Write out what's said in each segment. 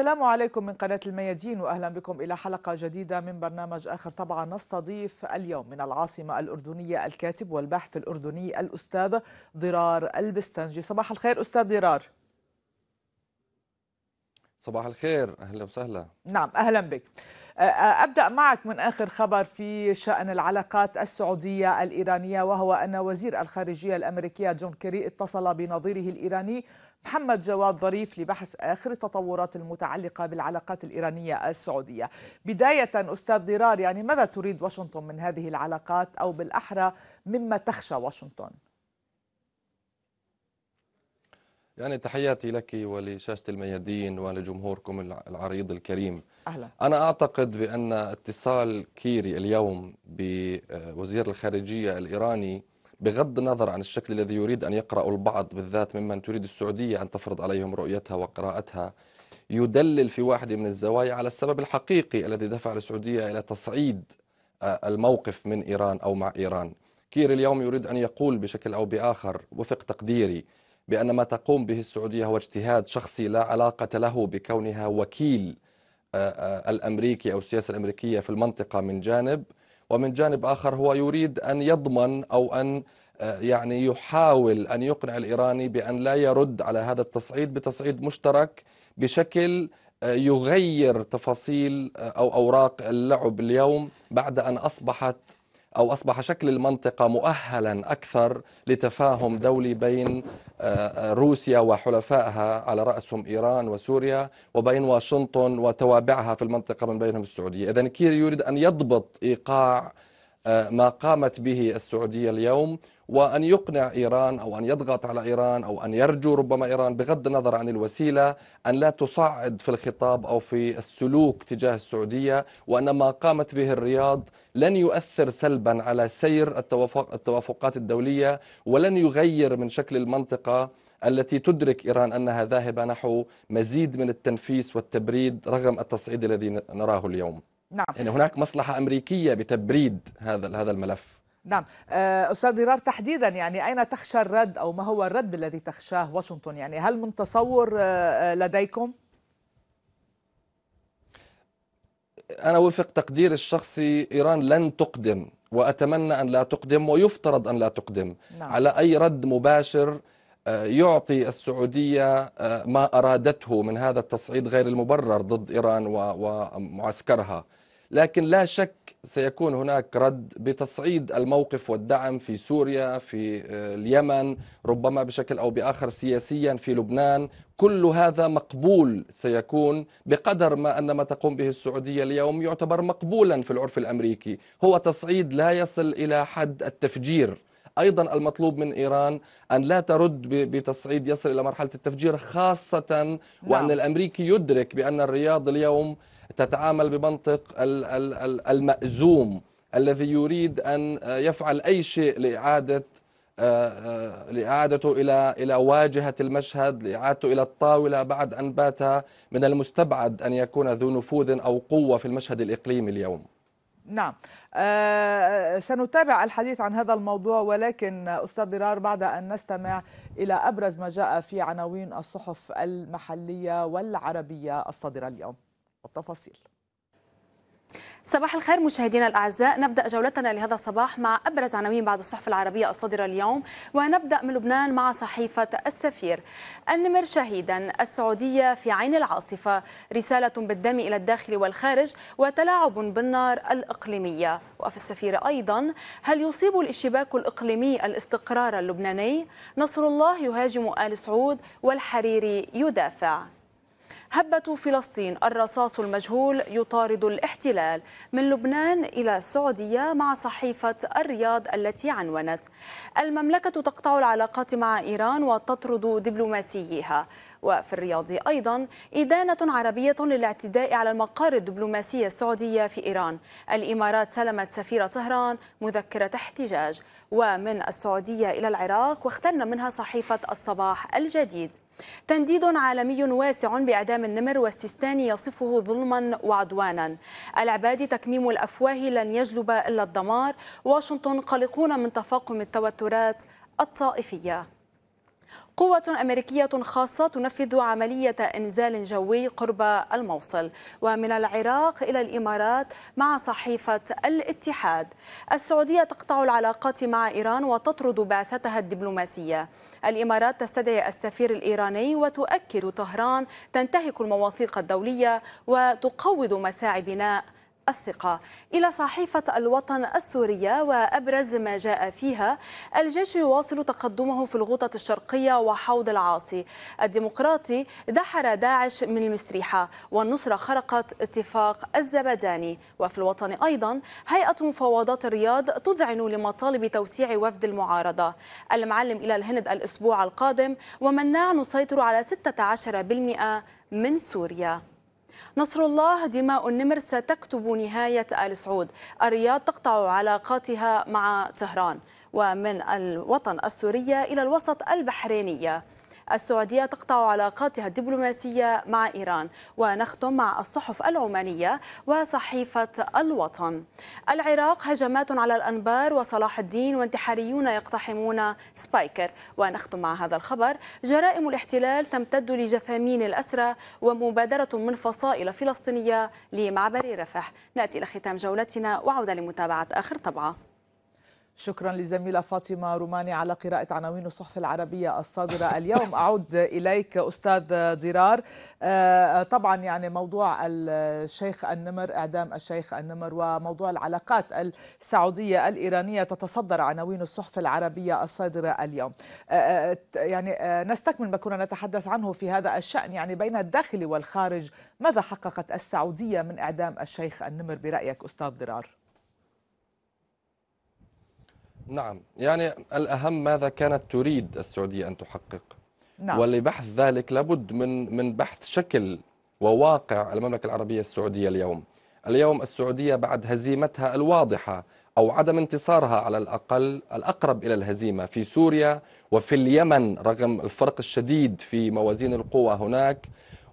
السلام عليكم من قناة الميادين وأهلا بكم إلى حلقة جديدة من برنامج آخر طبعا نستضيف اليوم من العاصمة الأردنية الكاتب والباحث الأردني الأستاذ ضرار البستنجي صباح الخير أستاذ ضرار صباح الخير أهلا وسهلا نعم أهلا بك أبدأ معك من آخر خبر في شأن العلاقات السعودية الإيرانية وهو أن وزير الخارجية الأمريكية جون كيري اتصل بنظيره الإيراني محمد جواد ظريف لبحث آخر التطورات المتعلقة بالعلاقات الإيرانية السعودية بداية أستاذ ضرار يعني ماذا تريد واشنطن من هذه العلاقات أو بالأحرى مما تخشى واشنطن يعني تحياتي لك ولشاشة الميادين ولجمهوركم العريض الكريم أهلا. أنا أعتقد بأن اتصال كيري اليوم بوزير الخارجية الإيراني بغض النظر عن الشكل الذي يريد أن يقرأه البعض بالذات ممن تريد السعودية أن تفرض عليهم رؤيتها وقراءتها يدلل في واحد من الزوايا على السبب الحقيقي الذي دفع السعودية إلى تصعيد آه، الموقف من إيران أو مع إيران كير اليوم يريد أن يقول بشكل أو بآخر وفق تقديري بأن ما تقوم به السعودية هو اجتهاد شخصي لا علاقة له بكونها وكيل آه، آه، الأمريكي أو السياسة الأمريكية في المنطقة من جانب ومن جانب آخر هو يريد أن يضمن أو أن آه، يعني يحاول أن يقنع الإيراني بأن لا يرد على هذا التصعيد بتصعيد مشترك بشكل آه، يغير تفاصيل آه، أو أوراق اللعب اليوم بعد أن أصبحت أو أصبح شكل المنطقة مؤهلا أكثر لتفاهم دولي بين آه، آه، روسيا وحلفائها على رأسهم إيران وسوريا وبين واشنطن وتوابعها في المنطقة من بينهم السعودية إذا كير يريد أن يضبط إيقاع آه، ما قامت به السعودية اليوم وأن يقنع إيران أو أن يضغط على إيران أو أن يرجو ربما إيران بغض النظر عن الوسيلة أن لا تصعد في الخطاب أو في السلوك تجاه السعودية وأن ما قامت به الرياض لن يؤثر سلبا على سير التوافق التوافقات الدولية ولن يغير من شكل المنطقة التي تدرك إيران أنها ذاهبة نحو مزيد من التنفيس والتبريد رغم التصعيد الذي نراه اليوم نعم. يعني هناك مصلحة أمريكية بتبريد هذا هذا الملف نعم آه، أستاذ ضرار تحديدا يعني أين تخشى الرد أو ما هو الرد الذي تخشاه واشنطن يعني هل من تصور آه، آه، لديكم؟ أنا وفق تقديري الشخصي إيران لن تقدم وأتمنى أن لا تقدم ويفترض أن لا تقدم نعم. على أي رد مباشر يعطي السعودية ما أرادته من هذا التصعيد غير المبرر ضد إيران ومعسكرها لكن لا شك سيكون هناك رد بتصعيد الموقف والدعم في سوريا في آه، اليمن ربما بشكل او باخر سياسيا في لبنان كل هذا مقبول سيكون بقدر ما ان ما تقوم به السعوديه اليوم يعتبر مقبولا في العرف الامريكي هو تصعيد لا يصل الى حد التفجير ايضا المطلوب من ايران ان لا ترد بتصعيد يصل الى مرحله التفجير خاصه وان نعم. الامريكي يدرك بان الرياض اليوم تتعامل بمنطق المأزوم الذي يريد أن يفعل أي شيء لإعادة آه، آه، لإعادته إلى إلى واجهة المشهد لإعادته إلى الطاولة بعد أن بات من المستبعد أن يكون ذو نفوذ أو قوة في المشهد الإقليمي اليوم نعم أه, آه، سنتابع الحديث عن هذا الموضوع ولكن أستاذ درار بعد أن نستمع إلى أبرز ما جاء في عناوين الصحف المحلية والعربية الصادرة اليوم والتفاصيل صباح الخير مشاهدينا الاعزاء نبدا جولتنا لهذا الصباح مع ابرز عناوين بعد الصحف العربيه الصادره اليوم ونبدا من لبنان مع صحيفه السفير النمر شهيدا السعوديه في عين العاصفه رساله بالدم الى الداخل والخارج وتلاعب بالنار الاقليميه وفي السفير ايضا هل يصيب الاشتباك الاقليمي الاستقرار اللبناني نصر الله يهاجم ال سعود والحريري يدافع هبة فلسطين الرصاص المجهول يطارد الاحتلال من لبنان إلى السعودية مع صحيفة الرياض التي عنونت المملكة تقطع العلاقات مع إيران وتطرد دبلوماسيها وفي الرياض أيضا إدانة عربية للاعتداء على المقر الدبلوماسي السعودية في إيران الإمارات سلمت سفير طهران مذكرة احتجاج ومن السعودية إلى العراق واخترنا منها صحيفة الصباح الجديد تنديد عالمي واسع بإعدام النمر والسيستاني يصفه ظلما وعدوانا العبادي تكميم الأفواه لن يجلب إلا الدمار واشنطن قلقون من تفاقم التوترات الطائفية قوة أمريكية خاصة تنفذ عملية إنزال جوي قرب الموصل ومن العراق إلى الإمارات مع صحيفة الاتحاد السعودية تقطع العلاقات مع إيران وتطرد بعثتها الدبلوماسية الإمارات تستدعي السفير الإيراني وتؤكد طهران تنتهك المواثيق الدولية وتقوض مساعي بناء الثقة إلى صحيفة الوطن السورية وأبرز ما جاء فيها الجيش يواصل تقدمه في الغوطة الشرقية وحوض العاصي الديمقراطي دحر داعش من المسريحة والنصرة خرقت اتفاق الزبداني وفي الوطن أيضا هيئة مفاوضات الرياض تذعن لمطالب توسيع وفد المعارضة المعلم إلى الهند الأسبوع القادم ومناع نسيطر على 16% من سوريا نصر الله دماء النمر ستكتب نهاية آل سعود الرياض تقطع علاقاتها مع طهران ومن الوطن السورية إلى الوسط البحرينية السعودية تقطع علاقاتها الدبلوماسية مع إيران ونختم مع الصحف العمانية وصحيفة الوطن العراق هجمات على الأنبار وصلاح الدين وانتحاريون يقتحمون سبايكر ونختم مع هذا الخبر جرائم الاحتلال تمتد لجثامين الأسرى ومبادرة من فصائل فلسطينية لمعبر رفح نأتي إلى ختام جولتنا وعودة لمتابعة آخر طبعة شكرا للزميلة فاطمة روماني على قراءة عناوين الصحف العربية الصادرة اليوم أعود إليك أستاذ ضرار آه، طبعا يعني موضوع الشيخ النمر إعدام الشيخ النمر وموضوع العلاقات السعودية الإيرانية تتصدر عناوين الصحف العربية الصادرة اليوم آه، آه، يعني نستكمل ما كنا نتحدث عنه في هذا الشأن يعني بين الداخل والخارج ماذا حققت السعودية من إعدام الشيخ النمر برأيك أستاذ ضرار؟ نعم يعني الأهم ماذا كانت تريد السعودية أن تحقق نعم. ولبحث ذلك لابد من من بحث شكل وواقع المملكة العربية السعودية اليوم اليوم السعودية بعد هزيمتها الواضحة أو عدم انتصارها على الأقل الأقرب إلى الهزيمة في سوريا وفي اليمن رغم الفرق الشديد في موازين القوى هناك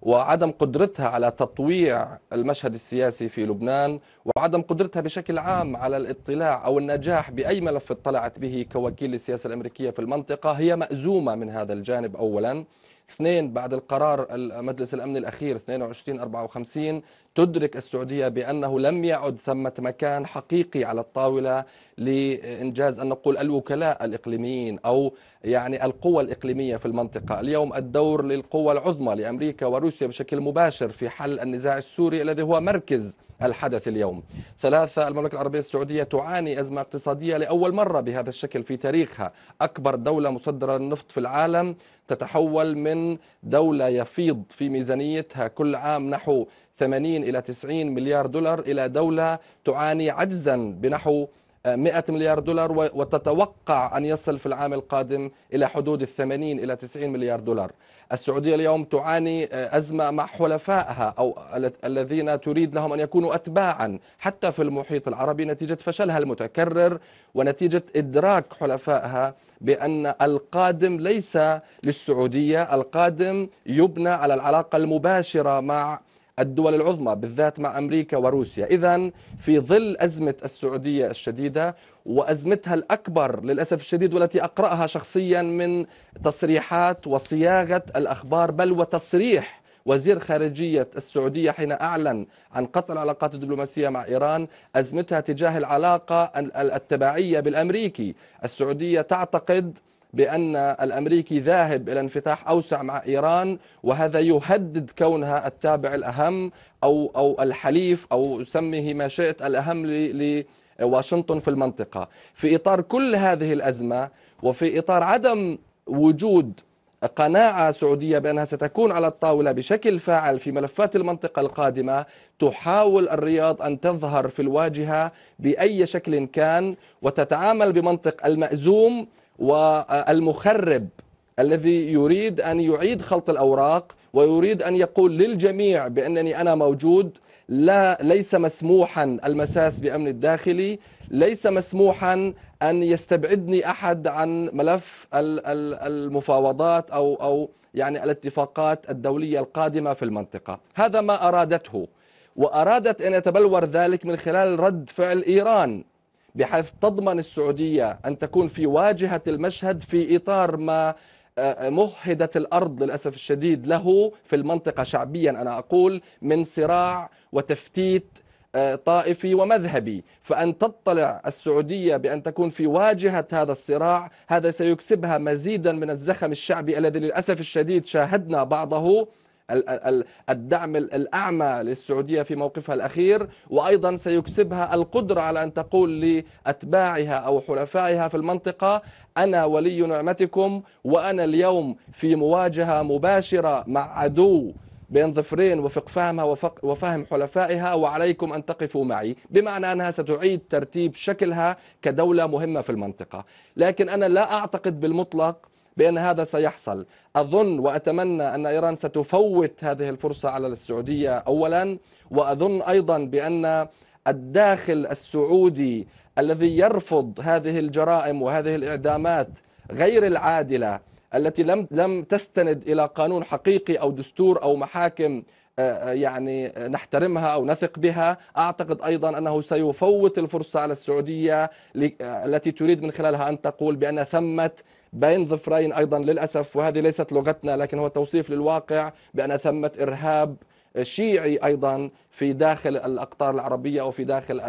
وعدم قدرتها على تطويع المشهد السياسي في لبنان وعدم قدرتها بشكل عام على الاطلاع او النجاح باي ملف اطلعت به كوكيل للسياسه الامريكيه في المنطقه هي مأزومه من هذا الجانب اولا اثنين بعد القرار مجلس الأمن الأخير 2254 تدرك السعودية بأنه لم يعد ثمة مكان حقيقي على الطاولة لإنجاز أن نقول الوكلاء الإقليميين أو يعني القوى الإقليمية في المنطقة اليوم الدور للقوى العظمى لأمريكا وروسيا بشكل مباشر في حل النزاع السوري الذي هو مركز الحدث اليوم ثلاثة المملكة العربية السعودية تعاني أزمة اقتصادية لأول مرة بهذا الشكل في تاريخها أكبر دولة مصدرة للنفط في العالم تتحول من دولة يفيض في ميزانيتها كل عام نحو 80 إلى 90 مليار دولار إلى دولة تعاني عجزا بنحو 100 مليار دولار وتتوقع أن يصل في العام القادم إلى حدود ال 80 إلى 90 مليار دولار السعودية اليوم تعاني آه، أزمة مع حلفائها أو الذين تريد لهم أن يكونوا أتباعا حتى في المحيط العربي نتيجة فشلها المتكرر ونتيجة إدراك حلفائها بأن القادم ليس للسعودية القادم يبنى على العلاقة المباشرة مع الدول العظمى بالذات مع امريكا وروسيا، اذا في ظل ازمه السعوديه الشديده وازمتها الاكبر للاسف الشديد والتي اقراها شخصيا من تصريحات وصياغه الاخبار بل وتصريح وزير خارجية السعودية حين أعلن عن قطع العلاقات الدبلوماسية مع إيران أزمتها تجاه العلاقة التبعية بالأمريكي السعودية تعتقد بأن الأمريكي ذاهب إلى انفتاح أوسع مع إيران وهذا يهدد كونها التابع الأهم أو أو الحليف أو سميه ما شئت الأهم لواشنطن في المنطقة في إطار كل هذه الأزمة وفي إطار عدم وجود قناعة سعودية بأنها ستكون على الطاولة بشكل فاعل في ملفات المنطقة القادمة تحاول الرياض أن تظهر في الواجهة بأي شكل كان وتتعامل بمنطق المأزوم والمخرب الذي يريد أن يعيد خلط الأوراق ويريد أن يقول للجميع بأنني أنا موجود لا ليس مسموحا المساس بأمن الداخلي ليس مسموحا أن يستبعدني أحد عن ملف المفاوضات أو أو يعني الاتفاقات الدولية القادمة في المنطقة هذا ما أرادته وأرادت أن يتبلور ذلك من خلال رد فعل إيران بحيث تضمن السعودية أن تكون في واجهة المشهد في إطار ما آه، آه، مهدت الارض للاسف الشديد له في المنطقه شعبيا انا اقول من صراع وتفتيت آه، طائفي ومذهبي فان تطلع السعوديه بان تكون في واجهه هذا الصراع هذا سيكسبها مزيدا من الزخم الشعبي الذي للاسف الشديد شاهدنا بعضه الدعم الأعمى للسعودية في موقفها الأخير وأيضا سيكسبها القدرة على أن تقول لأتباعها أو حلفائها في المنطقة أنا ولي نعمتكم وأنا اليوم في مواجهة مباشرة مع عدو بين ظفرين وفق فهمها وفق وفهم حلفائها وعليكم أن تقفوا معي بمعنى أنها ستعيد ترتيب شكلها كدولة مهمة في المنطقة لكن أنا لا أعتقد بالمطلق بأن هذا سيحصل أظن وأتمنى أن إيران ستفوت هذه الفرصة على السعودية أولا وأظن أيضا بأن الداخل السعودي الذي يرفض هذه الجرائم وهذه الإعدامات غير العادلة التي لم لم تستند إلى قانون حقيقي أو دستور أو محاكم آه، آه، يعني نحترمها او نثق بها، اعتقد ايضا انه سيفوت الفرصه على السعوديه التي تريد من خلالها ان تقول بان ثمه بين ظفرين ايضا للاسف وهذه ليست لغتنا لكن هو توصيف للواقع بان ثمه ارهاب شيعي ايضا في داخل الاقطار العربيه وفي داخل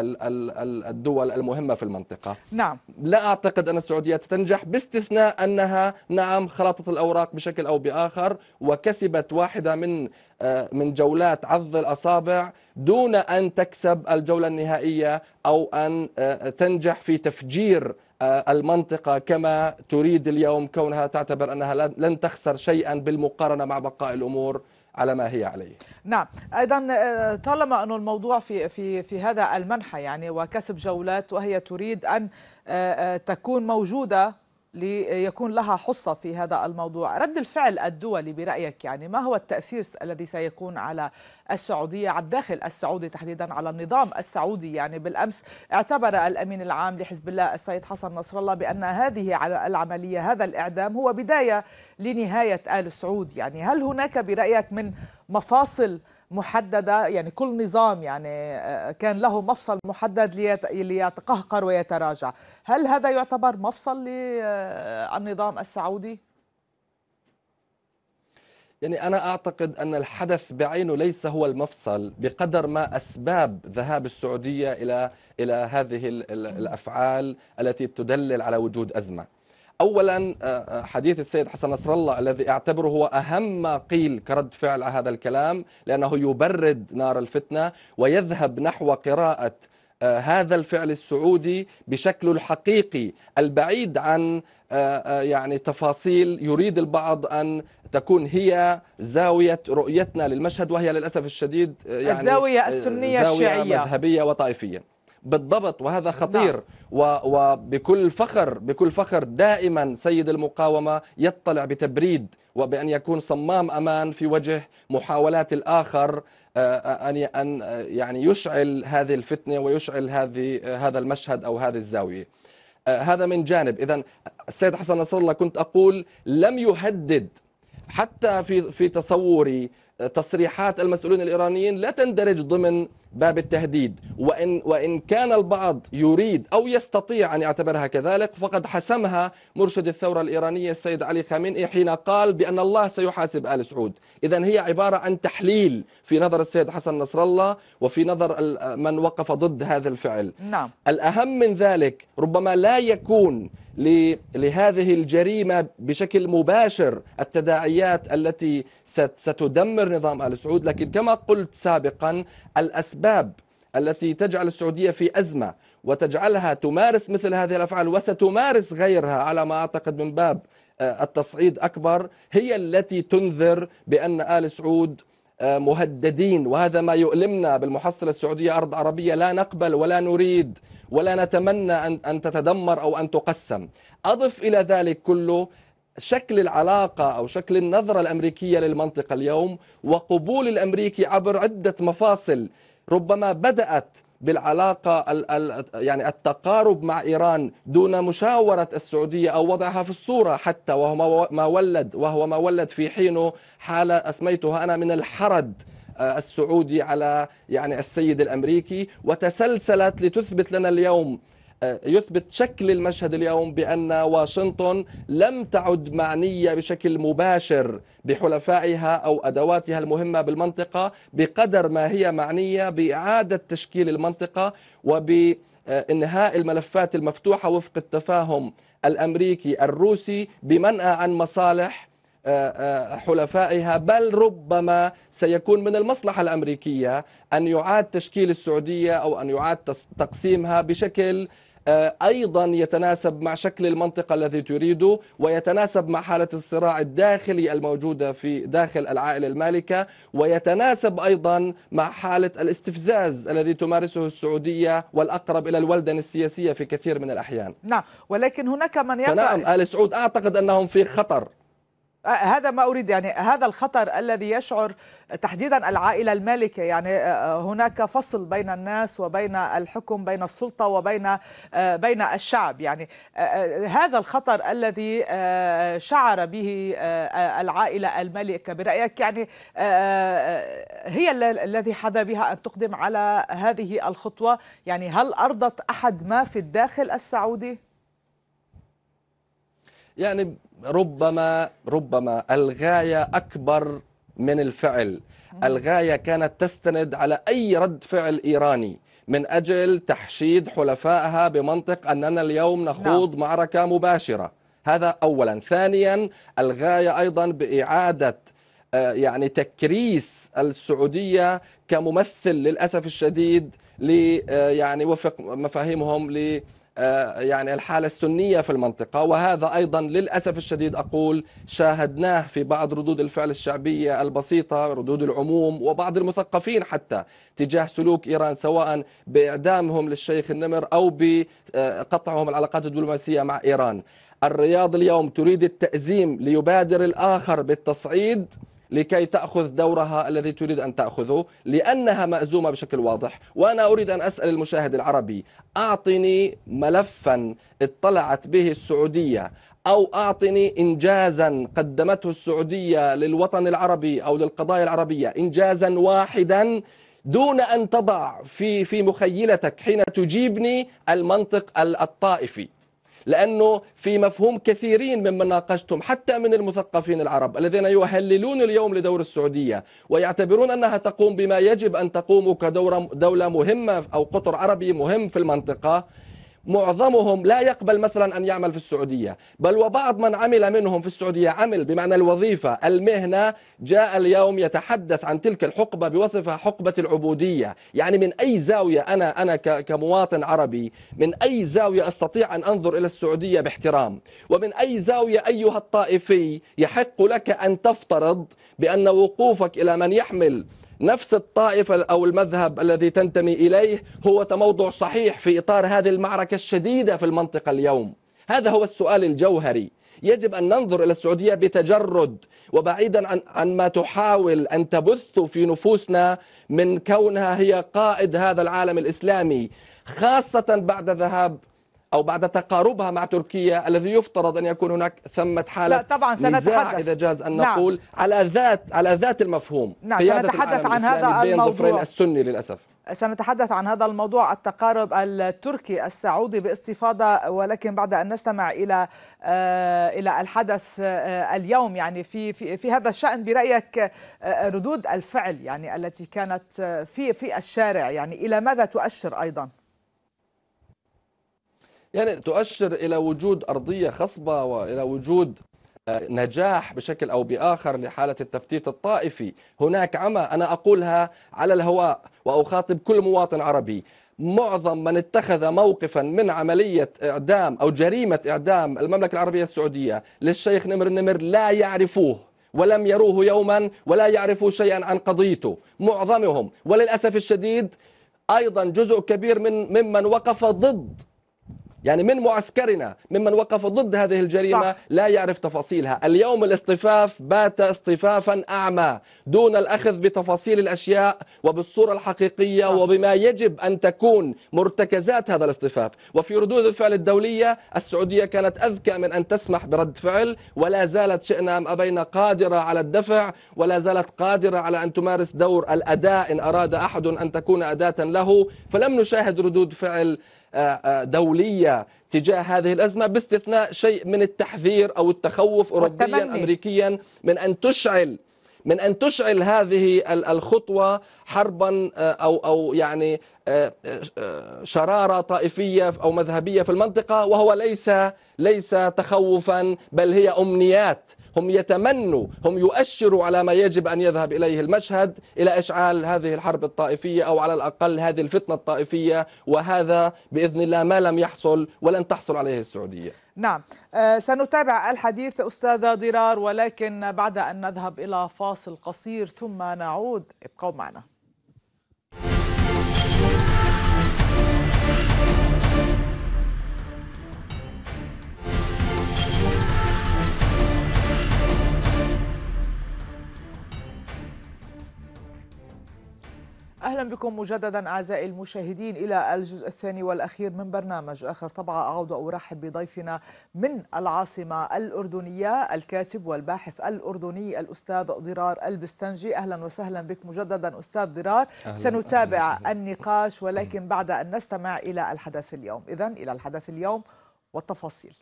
الدول المهمه في المنطقه. نعم. لا اعتقد ان السعوديه تنجح باستثناء انها نعم خلطت الاوراق بشكل او باخر وكسبت واحده من آه، من جولات عض الاصابع دون ان تكسب الجوله النهائيه او ان آه، تنجح في تفجير المنطقة كما تريد اليوم كونها تعتبر أنها لن تخسر شيئا بالمقارنة مع بقاء الأمور على ما هي عليه. نعم، ايضا آه، طالما انه الموضوع في في في هذا المنحى يعني وكسب جولات وهي تريد ان آه، آه، تكون موجوده ليكون لها حصة في هذا الموضوع رد الفعل الدولي برأيك يعني ما هو التأثير الذي سيكون على السعودية على الداخل السعودي تحديدا على النظام السعودي يعني بالأمس اعتبر الأمين العام لحزب الله السيد حسن نصر الله بأن هذه العملية هذا الإعدام هو بداية لنهاية آل سعود يعني هل هناك برأيك من مفاصل محدده يعني كل نظام يعني آه، كان له مفصل محدد ليتقهقر ويتراجع هل هذا يعتبر مفصل للنظام آه، السعودي يعني أنا أعتقد أن الحدث بعينه ليس هو المفصل بقدر ما أسباب ذهاب السعودية إلى إلى هذه الأفعال التي تدلل على وجود أزمة اولا آه، آه، حديث السيد حسن نصر الله الذي اعتبره هو اهم ما قيل كرد فعل على هذا الكلام لانه يبرد نار الفتنه ويذهب نحو قراءه آه، هذا الفعل السعودي بشكله الحقيقي البعيد عن يعني تفاصيل يريد البعض ان تكون هي زاويه رؤيتنا للمشهد وهي للاسف الشديد يعني الزاويه السنيه زاوية الشيعيه مذهبيه وطائفيه بالضبط وهذا نعم. خطير نعم. وبكل فخر بكل فخر دائما سيد المقاومة يطلع بتبريد وبأن يكون صمام أمان في وجه محاولات الآخر آه، آه، أن أن آه، يعني يشعل هذه الفتنة ويشعل هذه هذا المشهد أو هذه الزاوية هذا من جانب إذا السيد حسن نصر الله كنت أقول لم يهدد حتى في في تصوري تصريحات المسؤولين الايرانيين لا تندرج ضمن باب التهديد وان وان كان البعض يريد او يستطيع ان يعتبرها كذلك فقد حسمها مرشد الثوره الايرانيه السيد علي خامنئي حين قال بان الله سيحاسب ال سعود، اذا هي عباره عن تحليل في نظر السيد حسن نصر الله وفي نظر من وقف ضد هذا الفعل. نعم. الاهم من ذلك ربما لا يكون لهذه الجريمه بشكل مباشر التداعيات التي ستدمر يستمر نظام ال سعود لكن كما قلت سابقا الاسباب التي تجعل السعوديه في ازمه وتجعلها تمارس مثل هذه الافعال وستمارس غيرها على ما اعتقد من باب آه، التصعيد اكبر هي التي تنذر بان ال سعود آه، مهددين وهذا ما يؤلمنا بالمحصله السعوديه ارض عربيه لا نقبل ولا نريد ولا نتمنى ان ان تتدمر او ان تقسم. اضف الى ذلك كله شكل العلاقة أو شكل النظرة الأمريكية للمنطقة اليوم وقبول الأمريكي عبر عدة مفاصل ربما بدأت بالعلاقة يعني التقارب مع إيران دون مشاورة السعودية أو وضعها في الصورة حتى وهو ما ولد وهو ما ولد في حينه حالة أسميتها أنا من الحرد آه، السعودي على يعني السيد الأمريكي وتسلسلت لتثبت لنا اليوم آه، يثبت شكل المشهد اليوم بأن واشنطن لم تعد معنية بشكل مباشر بحلفائها أو أدواتها المهمة بالمنطقة بقدر ما هي معنية بإعادة تشكيل المنطقة وبانهاء الملفات المفتوحه وفق التفاهم الامريكي الروسي بمنأى عن مصالح آه، آه، حلفائها بل ربما سيكون من المصلحه الامريكيه ان يعاد تشكيل السعوديه او ان يعاد تقسيمها بشكل آه، ايضا يتناسب مع شكل المنطقه الذي تريده ويتناسب مع حاله الصراع الداخلي الموجوده في داخل العائله المالكه ويتناسب ايضا مع حاله الاستفزاز الذي تمارسه السعوديه والاقرب الى الولدن السياسيه في كثير من الاحيان. نعم ولكن هناك من يقع نعم ال سعود اعتقد انهم في خطر آه، هذا ما اريد يعني هذا الخطر الذي يشعر تحديدا العائله المالكه يعني آه، آه، هناك فصل بين الناس وبين الحكم بين السلطه وبين بين الشعب يعني هذا الخطر الذي شعر به العائله المالكه برايك يعني هي الذي حدا بها ان تقدم على هذه الخطوه يعني هل ارضت احد ما في الداخل السعودي يعني ربما ربما الغايه اكبر من الفعل الغايه كانت تستند على اي رد فعل ايراني من اجل تحشيد حلفائها بمنطق اننا اليوم نعم. نخوض نعم. معركه مباشره هذا اولا ثانيا الغايه ايضا باعاده آه، يعني تكريس السعوديه كممثل للاسف الشديد ل آه، يعني وفق مفاهيمهم ل آه، يعني الحالة السنية في المنطقة وهذا أيضا للأسف الشديد أقول شاهدناه في بعض ردود الفعل الشعبية البسيطة ردود العموم وبعض المثقفين حتى تجاه سلوك إيران سواء بإعدامهم للشيخ النمر أو بقطعهم العلاقات الدبلوماسية مع إيران الرياض اليوم تريد التأزيم ليبادر الآخر بالتصعيد لكي تأخذ دورها الذي تريد أن تأخذه لأنها مأزومة بشكل واضح وأنا أريد أن أسأل المشاهد العربي أعطني ملفا اطلعت به السعودية أو أعطني إنجازا قدمته السعودية للوطن العربي أو للقضايا العربية إنجازا واحدا دون أن تضع في في مخيلتك حين تجيبني المنطق الطائفي لأنه في مفهوم كثيرين ممن ناقشتهم حتى من المثقفين العرب الذين يهللون اليوم لدور السعودية ويعتبرون أنها تقوم بما يجب أن تقوم كدولة مهمة أو قطر عربي مهم في المنطقة معظمهم لا يقبل مثلا أن يعمل في السعودية بل وبعض من عمل منهم في السعودية عمل بمعنى الوظيفة المهنة جاء اليوم يتحدث عن تلك الحقبة بوصفها حقبة العبودية يعني من أي زاوية أنا أنا كمواطن عربي من أي زاوية أستطيع أن أنظر إلى السعودية باحترام ومن أي زاوية أيها الطائفي يحق لك أن تفترض بأن وقوفك إلى من يحمل نفس الطائفة أو المذهب الذي تنتمي إليه هو تموضع صحيح في إطار هذه المعركة الشديدة في المنطقة اليوم هذا هو السؤال الجوهري يجب أن ننظر إلى السعودية بتجرد وبعيدا عن, ما تحاول أن تبث في نفوسنا من كونها هي قائد هذا العالم الإسلامي خاصة بعد ذهاب أو بعد تقاربها مع تركيا الذي يفترض أن يكون هناك ثمة حالة لا طبعا سنتحدث إذا جاز أن نعم. نقول على ذات على ذات المفهوم نعم سنتحدث عن هذا بين الموضوع السني للأسف سنتحدث عن هذا الموضوع التقارب التركي السعودي باستفاضه ولكن بعد ان نستمع الى آه، الى الحدث آه، اليوم يعني في في, في هذا الشان برايك آه، ردود الفعل يعني التي كانت في في الشارع يعني الى ماذا تؤشر ايضا؟ يعني تؤشر إلى وجود أرضية خصبة وإلى وجود آه، نجاح بشكل أو بآخر لحالة التفتيت الطائفي هناك عمى أنا أقولها على الهواء وأخاطب كل مواطن عربي معظم من اتخذ موقفا من عملية إعدام أو جريمة إعدام المملكة العربية السعودية للشيخ نمر النمر لا يعرفوه ولم يروه يوما ولا يعرفوا شيئا عن قضيته معظمهم وللأسف الشديد أيضا جزء كبير من ممن وقف ضد يعني من معسكرنا ممن وقف ضد هذه الجريمة صح. لا يعرف تفاصيلها اليوم الاصطفاف بات اصطفافا أعمى دون الأخذ بتفاصيل الأشياء وبالصورة الحقيقية صح. وبما يجب أن تكون مرتكزات هذا الاصطفاف وفي ردود الفعل الدولية السعودية كانت أذكى من أن تسمح برد فعل ولا زالت شئنا أم أبينا قادرة على الدفع ولا زالت قادرة على أن تمارس دور الأداء إن أراد أحد أن تكون أداة له فلم نشاهد ردود فعل آه، آه، دولية تجاه هذه الأزمة باستثناء شيء من التحذير أو التخوف أوروبيا أمريكيا من أن تشعل من أن تشعل هذه الخطوة حربا آه، أو أو يعني شرارة طائفية أو مذهبية في المنطقة وهو ليس ليس تخوفا بل هي أمنيات هم يتمنوا هم يؤشروا على ما يجب أن يذهب إليه المشهد إلى إشعال هذه الحرب الطائفية أو على الأقل هذه الفتنة الطائفية وهذا بإذن الله ما لم يحصل ولن تحصل عليه السعودية نعم آه، سنتابع الحديث أستاذة ضرار ولكن بعد أن نذهب إلى فاصل قصير ثم نعود ابقوا معنا أهلا بكم مجددا أعزائي المشاهدين إلى الجزء الثاني والأخير من برنامج آخر طبعا أعود أرحب بضيفنا من العاصمة الأردنية الكاتب والباحث الأردني الأستاذ ضرار البستنجي أهلا وسهلا بك مجددا أستاذ ضرار أهلا سنتابع أهلا النقاش ولكن بعد أن نستمع إلى الحدث اليوم إذا إلى الحدث اليوم والتفاصيل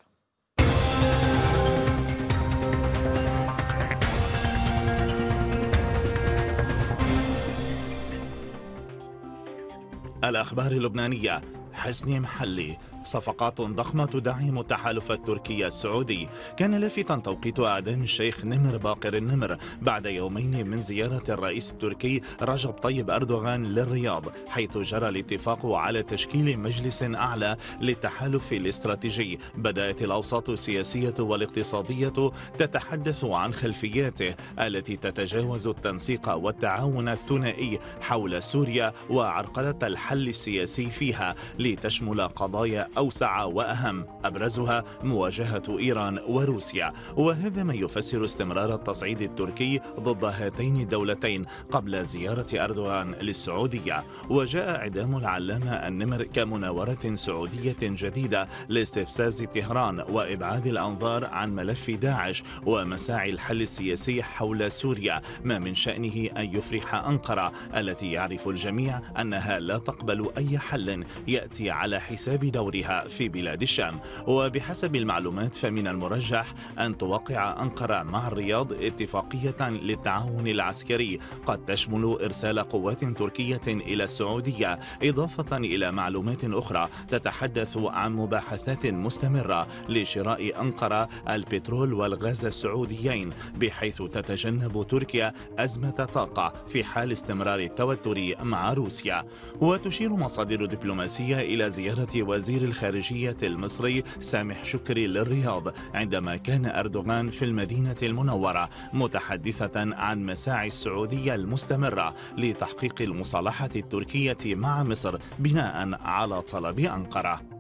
الأخبار اللبنانية حسني محلي صفقات ضخمة تدعم التحالف التركي السعودي كان لافتا توقيت أعدام الشيخ نمر باقر النمر بعد يومين من زيارة الرئيس التركي رجب طيب أردوغان للرياض حيث جرى الاتفاق على تشكيل مجلس أعلى للتحالف الاستراتيجي بدأت الأوساط السياسية والاقتصادية تتحدث عن خلفياته التي تتجاوز التنسيق والتعاون الثنائي حول سوريا وعرقلة الحل السياسي فيها لتشمل قضايا أوسع وأهم أبرزها مواجهة إيران وروسيا وهذا ما يفسر استمرار التصعيد التركي ضد هاتين الدولتين قبل زيارة أردوغان للسعودية وجاء إعدام العلامة النمر كمناورة سعودية جديدة لاستفزاز طهران وإبعاد الأنظار عن ملف داعش ومساعي الحل السياسي حول سوريا ما من شأنه أن يفرح أنقرة التي يعرف الجميع أنها لا تقبل أي حل يأتي على حساب دورها بها في بلاد الشام وبحسب المعلومات فمن المرجح أن توقع أنقرة مع الرياض اتفاقية للتعاون العسكري قد تشمل إرسال قوات تركية إلى السعودية إضافة إلى معلومات أخرى تتحدث عن مباحثات مستمرة لشراء أنقرة البترول والغاز السعوديين بحيث تتجنب تركيا أزمة طاقة في حال استمرار التوتر مع روسيا وتشير مصادر دبلوماسية إلى زيارة وزير الخارجية المصري سامح شكري للرياض عندما كان أردوغان في المدينة المنورة متحدثة عن مساعي السعودية المستمرة لتحقيق المصالحة التركية مع مصر بناء على طلب أنقرة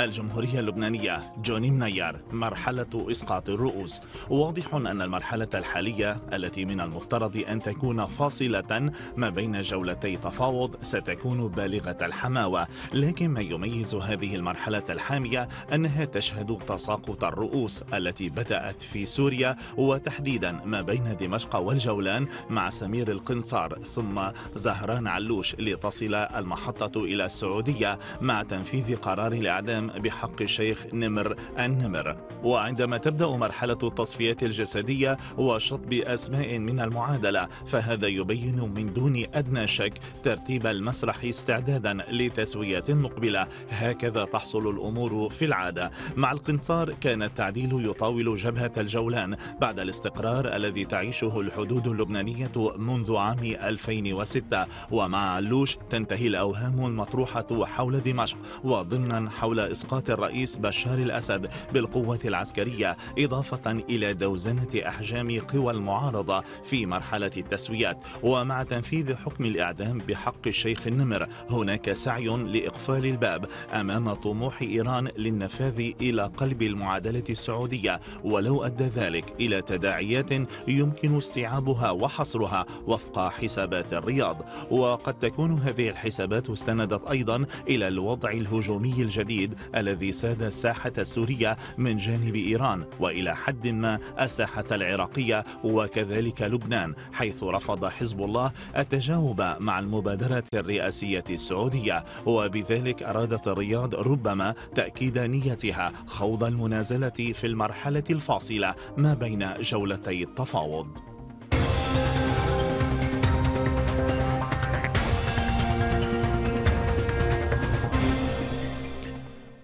الجمهورية اللبنانية جوني منير مرحلة إسقاط الرؤوس واضح أن المرحلة الحالية التي من المفترض أن تكون فاصلة ما بين جولتي تفاوض ستكون بالغة الحماوة لكن ما يميز هذه المرحلة الحامية أنها تشهد تساقط الرؤوس التي بدأت في سوريا وتحديدا ما بين دمشق والجولان مع سمير القنصار ثم زهران علوش لتصل المحطة إلى السعودية مع تنفيذ قرار الإعدام الدم بحق الشيخ نمر النمر وعندما تبدأ مرحلة التصفية الجسدية وشطب أسماء من المعادلة فهذا يبين من دون أدنى شك ترتيب المسرح استعدادا لتسوية مقبلة هكذا تحصل الأمور في العادة مع القنصار كان التعديل يطاول جبهة الجولان بعد الاستقرار الذي تعيشه الحدود اللبنانية منذ عام 2006 ومع علوش تنتهي الأوهام المطروحة حول دمشق وضمنا حول إسقاط الرئيس بشار الأسد بالقوة العسكرية إضافة إلى دوزنة أحجام قوى المعارضة في مرحلة التسويات ومع تنفيذ حكم الإعدام بحق الشيخ النمر هناك سعي لإقفال الباب أمام طموح إيران للنفاذ إلى قلب المعادلة السعودية ولو أدى ذلك إلى تداعيات يمكن استيعابها وحصرها وفق حسابات الرياض وقد تكون هذه الحسابات استندت أيضا إلى الوضع الهجومي الجديد الذي ساد الساحة السورية من جانب إيران وإلى حد ما الساحة العراقية وكذلك لبنان حيث رفض حزب الله التجاوب مع المبادرة الرئاسية السعودية وبذلك أرادت الرياض ربما تأكيد نيتها خوض المنازلة في المرحلة الفاصلة ما بين جولتي التفاوض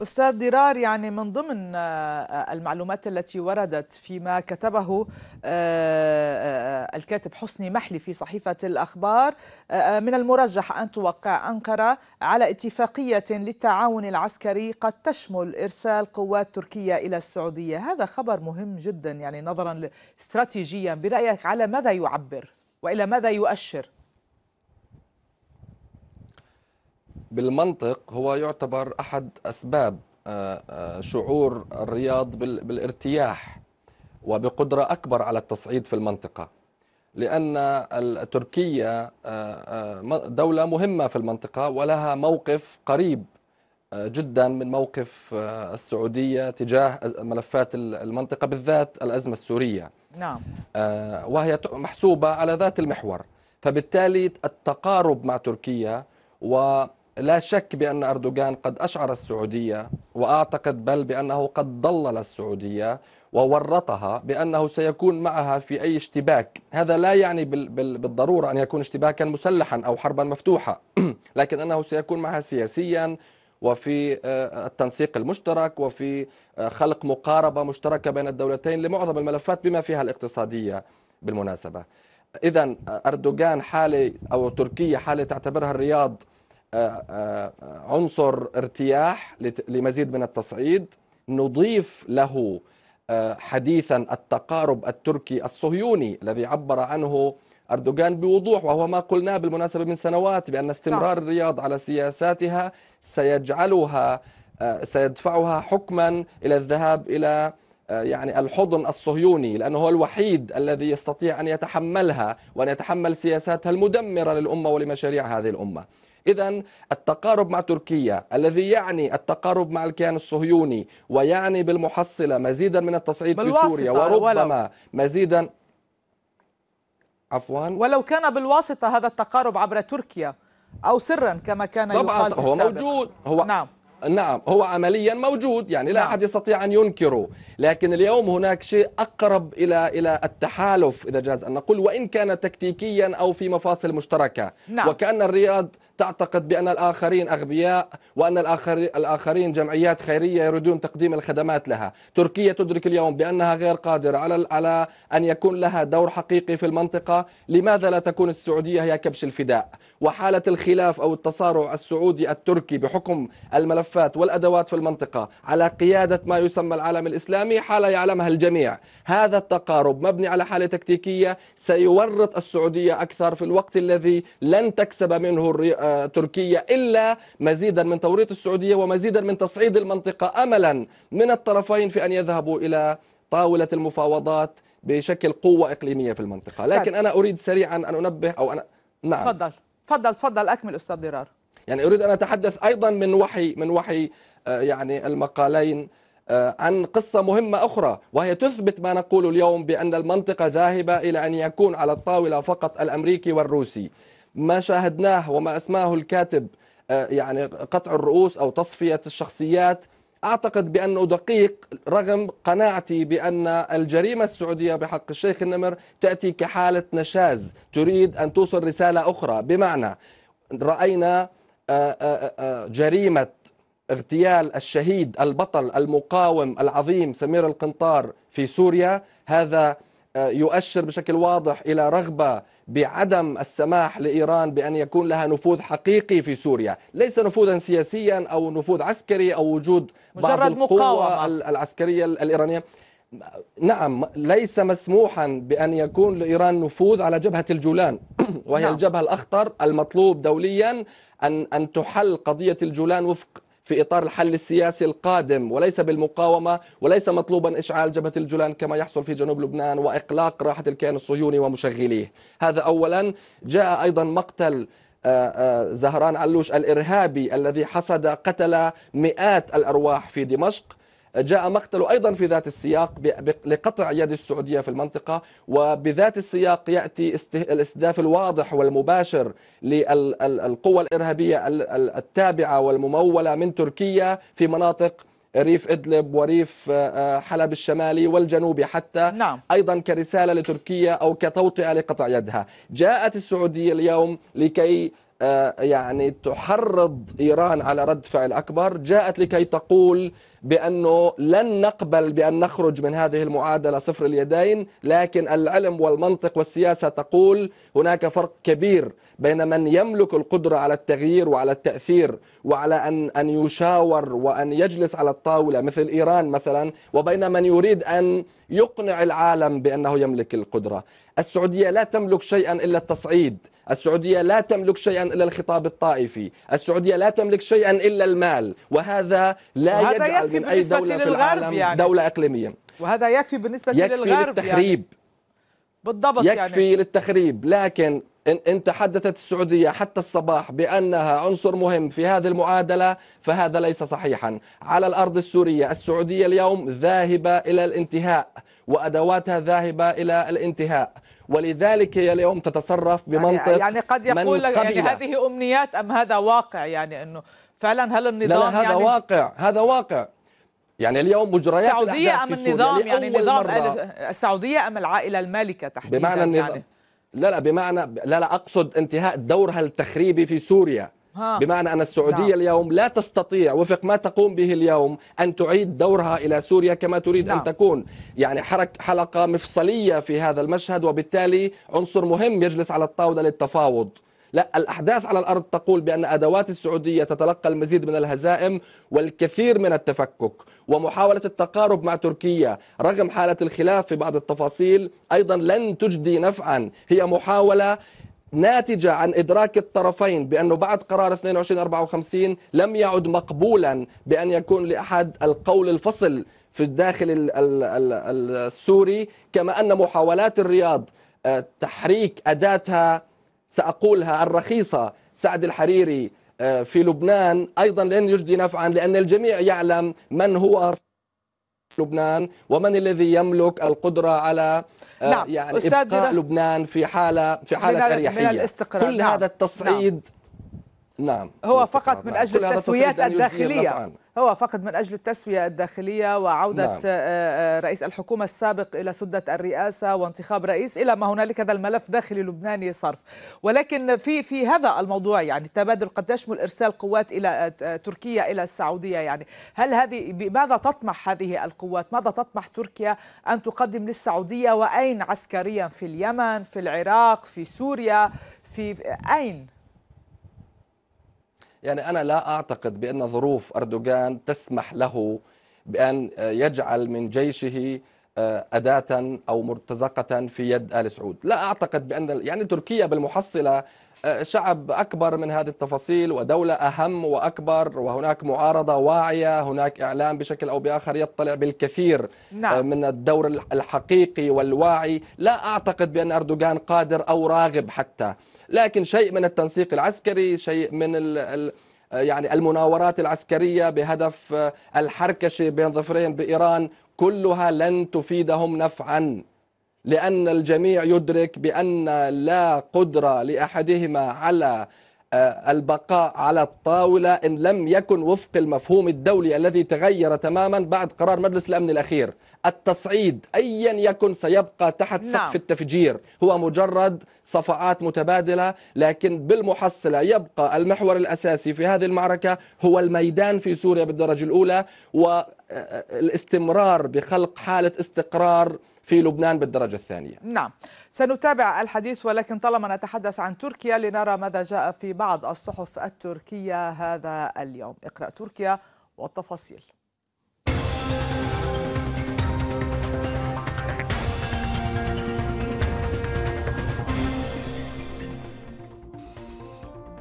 أستاذ درار يعني من ضمن آه، آه، المعلومات التي وردت فيما كتبه آه، الكاتب حسني محلي في صحيفة الأخبار من المرجح أن توقع أنقرة على اتفاقية للتعاون العسكري قد تشمل إرسال قوات تركية إلى السعودية هذا خبر مهم جدا يعني نظرا استراتيجيا برأيك على ماذا يعبر وإلى ماذا يؤشر بالمنطق هو يعتبر احد اسباب آه، آه، شعور الرياض بالارتياح وبقدره اكبر على التصعيد في المنطقه لان تركيا آه، دوله مهمه في المنطقه ولها موقف قريب جدا من موقف السعوديه تجاه ملفات المنطقه بالذات الازمه السوريه نعم وهي محسوبه على ذات المحور فبالتالي التقارب مع تركيا و لا شك بأن أردوغان قد أشعر السعودية وأعتقد بل بأنه قد ضلل السعودية وورطها بأنه سيكون معها في أي اشتباك هذا لا يعني بالضرورة أن يكون اشتباكا مسلحا أو حربا مفتوحة لكن أنه سيكون معها سياسيا وفي آه، التنسيق المشترك وفي آه، خلق مقاربة مشتركة بين الدولتين لمعظم الملفات بما فيها الاقتصادية بالمناسبة إذا آه، أردوغان حالة أو تركيا حالة تعتبرها الرياض آه، آه، عنصر ارتياح لمزيد من التصعيد نضيف له آه، حديثا التقارب التركي الصهيوني الذي عبر عنه أردوغان بوضوح وهو ما قلناه بالمناسبة من سنوات بأن استمرار الرياض على سياساتها سيجعلها سيدفعها حكما إلى الذهاب إلى يعني الحضن الصهيوني لأنه هو الوحيد الذي يستطيع أن يتحملها وأن يتحمل سياساتها المدمرة للأمة ولمشاريع هذه الأمة إذا التقارب مع تركيا الذي يعني التقارب مع الكيان الصهيوني ويعني بالمحصلة مزيدا من التصعيد في سوريا وربما مزيدا عفوا ولو كان بالواسطة هذا التقارب عبر تركيا أو سرا كما كان طبعا يقال في هو السابق. موجود هو نعم نعم هو عمليا موجود يعني لا نعم. احد يستطيع ان ينكره لكن اليوم هناك شيء اقرب الى الى التحالف اذا جاز ان نقول وان كان تكتيكيا او في مفاصل مشتركه نعم. وكان الرياض تعتقد بأن الآخرين أغبياء وأن الآخرين جمعيات خيرية يريدون تقديم الخدمات لها تركيا تدرك اليوم بأنها غير قادرة على, على أن يكون لها دور حقيقي في المنطقة لماذا لا تكون السعودية هي كبش الفداء وحالة الخلاف أو التصارع السعودي التركي بحكم الملفات والأدوات في المنطقة على قيادة ما يسمى العالم الإسلامي حالة يعلمها الجميع هذا التقارب مبني على حالة تكتيكية سيورط السعودية أكثر في الوقت الذي لن تكسب منه الري... تركيا إلا مزيدا من توريط السعودية ومزيدا من تصعيد المنطقة أملا من الطرفين في أن يذهبوا إلى طاولة المفاوضات بشكل قوة إقليمية في المنطقة طيب. لكن أنا أريد سريعا أن أنبه أو أنا نعم تفضل تفضل تفضل أكمل أستاذ درار يعني أريد أن أتحدث أيضا من وحي من وحي آه، يعني المقالين آه، عن قصة مهمة أخرى وهي تثبت ما نقول اليوم بأن المنطقة ذاهبة إلى أن يكون على الطاولة فقط الأمريكي والروسي ما شاهدناه وما أسماه الكاتب آه، يعني قطع الرؤوس أو تصفية الشخصيات أعتقد بأنه دقيق رغم قناعتي بأن الجريمة السعودية بحق الشيخ النمر تأتي كحالة نشاز تريد أن توصل رسالة أخرى بمعنى رأينا آه، آه، جريمة اغتيال الشهيد البطل المقاوم العظيم سمير القنطار في سوريا هذا يؤشر بشكل واضح الى رغبه بعدم السماح لايران بان يكون لها نفوذ حقيقي في سوريا، ليس نفوذا سياسيا او نفوذ عسكري او وجود بعض القوى العسكريه الايرانيه نعم ليس مسموحا بان يكون لايران نفوذ على جبهه الجولان وهي نعم. الجبهه الاخطر المطلوب دوليا ان ان تحل قضيه الجولان وفق في إطار الحل السياسي القادم وليس بالمقاومة وليس مطلوبا إشعال جبهة الجولان كما يحصل في جنوب لبنان وإقلاق راحة الكيان الصهيوني ومشغليه هذا أولا جاء أيضا مقتل آه، آه، زهران علوش الإرهابي الذي حصد قتل مئات الأرواح في دمشق جاء مقتله أيضا في ذات السياق لقطع يد السعودية في المنطقة وبذات السياق يأتي الاستهداف الواضح والمباشر للقوى الإرهابية التابعة والممولة من تركيا في مناطق ريف ادلب وريف آه، آه، حلب الشمالي والجنوبي حتى نعم. ايضا كرساله لتركيا او كتوطئه لقطع يدها جاءت السعوديه اليوم لكي آه، يعني تحرض إيران على رد فعل أكبر جاءت لكي تقول بأنه لن نقبل بأن نخرج من هذه المعادلة صفر اليدين لكن العلم والمنطق والسياسة تقول هناك فرق كبير بين من يملك القدرة على التغيير وعلى التأثير وعلى أن, أن يشاور وأن يجلس على الطاولة مثل إيران مثلا وبين من يريد أن يقنع العالم بأنه يملك القدرة السعودية لا تملك شيئا إلا التصعيد السعودية لا تملك شيئا إلا الخطاب الطائفي السعودية لا تملك شيئا إلا المال وهذا لا وهذا يجعل من أي دولة في العالم يعني. دولة إقليمية وهذا يكفي بالنسبة يكفي للغرب يكفي يعني. للتخريب يعني. بالضبط يكفي يعني. للتخريب لكن إن تحدثت السعودية حتى الصباح بأنها عنصر مهم في هذه المعادلة فهذا ليس صحيحا على الأرض السورية السعودية اليوم ذاهبة إلى الانتهاء وأدواتها ذاهبة إلى الانتهاء ولذلك هي اليوم تتصرف يعني- بمنطق يعني, قد يقول لك يعني هذه أمنيات أم هذا واقع يعني أنه فعلا هل النظام لا, لا هذا يعني واقع هذا واقع يعني اليوم مجريات السعودية أم النظام يعني نظام السعودية أم العائلة المالكة تحديدا بمعنى النظام يعني لا لا بمعنى لا لا اقصد انتهاء دورها التخريبي في سوريا ها. بمعنى ان السعوديه نعم. اليوم لا تستطيع وفق ما تقوم به اليوم ان تعيد دورها الى سوريا كما تريد نعم. ان تكون يعني حرك حلقه مفصليه في هذا المشهد وبالتالي عنصر مهم يجلس على الطاوله للتفاوض لا الأحداث على الأرض تقول بأن أدوات السعودية تتلقى المزيد من الهزائم والكثير من التفكك ومحاولة التقارب مع تركيا رغم حالة الخلاف في بعض التفاصيل أيضا لن تجدي نفعا هي محاولة ناتجة عن إدراك الطرفين بأنه بعد قرار 2254 لم يعد مقبولا بأن يكون لأحد القول الفصل في الداخل السوري كما أن محاولات الرياض آه، تحريك أداتها سأقولها الرخيصة سعد الحريري آه، في لبنان أيضا لن يجدي نفعا لأن الجميع يعلم من هو لبنان ومن الذي يملك القدرة على آه، نعم. يعني إبقاء لبنان في حالة في حالة من أريحية من الاستقرار. كل نعم. هذا نعم. التصعيد نعم. نعم هو فقط من نعم. اجل التسويات الداخليه هو فقط من اجل التسويه الداخليه وعوده نعم. آه، آه، رئيس الحكومه السابق الى سده الرئاسه وانتخاب رئيس الى ما هنالك هذا الملف داخلي لبناني صرف ولكن في في هذا الموضوع يعني التبادل قد يشمل ارسال قوات الى آه، تركيا الى السعوديه يعني هل هذه بماذا تطمح هذه القوات ماذا تطمح تركيا ان تقدم للسعوديه واين عسكريا في اليمن في العراق في سوريا في اين يعني أنا لا أعتقد بأن ظروف أردوغان تسمح له بأن آه، يجعل من جيشه آه، أداة أو مرتزقة في يد آل سعود لا أعتقد بأن يعني تركيا بالمحصلة آه، شعب أكبر من هذه التفاصيل ودولة أهم وأكبر وهناك معارضة واعية هناك إعلام بشكل أو بآخر يطلع بالكثير نعم. من الدور الحقيقي والواعي لا أعتقد بأن أردوغان قادر أو راغب حتى لكن شيء من التنسيق العسكري شيء من ال ال يعني المناورات العسكريه بهدف آه، الحركشه بين ظفرين بايران كلها لن تفيدهم نفعا لان الجميع يدرك بان لا قدره لاحدهما على آه، البقاء على الطاولة إن لم يكن وفق المفهوم الدولي الذي تغير تماما بعد قرار مجلس الأمن الأخير التصعيد أيا يكن سيبقى تحت نعم. سقف التفجير هو مجرد صفعات متبادلة لكن بالمحصلة يبقى المحور الأساسي في هذه المعركة هو الميدان في سوريا بالدرجة الأولى والاستمرار آه، آه، بخلق حالة استقرار في لبنان بالدرجة الثانية نعم سنتابع الحديث ولكن طالما نتحدث عن تركيا لنرى ماذا جاء في بعض الصحف التركية هذا اليوم اقرأ تركيا والتفاصيل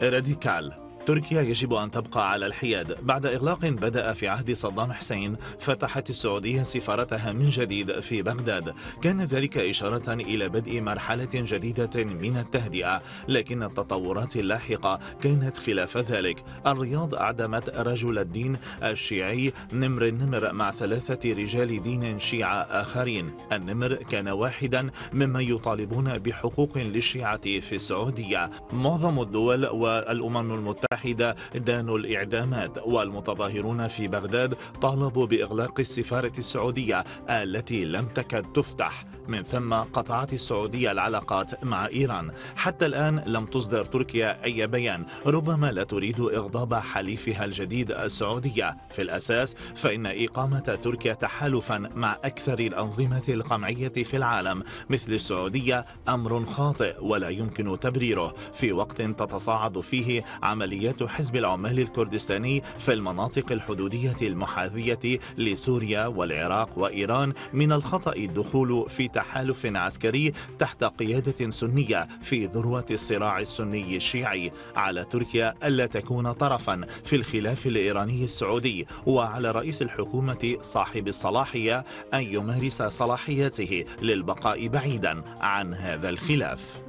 راديكال تركيا يجب أن تبقى على الحياد بعد إغلاق بدأ في عهد صدام حسين فتحت السعودية سفارتها من جديد في بغداد كان ذلك إشارة إلى بدء مرحلة جديدة من التهدئة لكن التطورات اللاحقة كانت خلاف ذلك الرياض أعدمت رجل الدين الشيعي نمر النمر مع ثلاثة رجال دين شيعة آخرين النمر كان واحدا مما يطالبون بحقوق للشيعة في السعودية معظم الدول والأمم المتحدة المتحدة دانوا الإعدامات والمتظاهرون في بغداد طالبوا بإغلاق السفارة السعودية التي لم تكد تفتح من ثم قطعت السعودية العلاقات مع إيران حتى الآن لم تصدر تركيا أي بيان ربما لا تريد إغضاب حليفها الجديد السعودية في الأساس فإن إقامة تركيا تحالفا مع أكثر الأنظمة القمعية في العالم مثل السعودية أمر خاطئ ولا يمكن تبريره في وقت تتصاعد فيه عملية فعاليات حزب العمال الكردستاني في المناطق الحدودية المحاذية لسوريا والعراق وإيران من الخطأ الدخول في تحالف عسكري تحت قيادة سنية في ذروة الصراع السني الشيعي على تركيا ألا تكون طرفا في الخلاف الإيراني السعودي وعلى رئيس الحكومة صاحب الصلاحية أن يمارس صلاحياته للبقاء بعيدا عن هذا الخلاف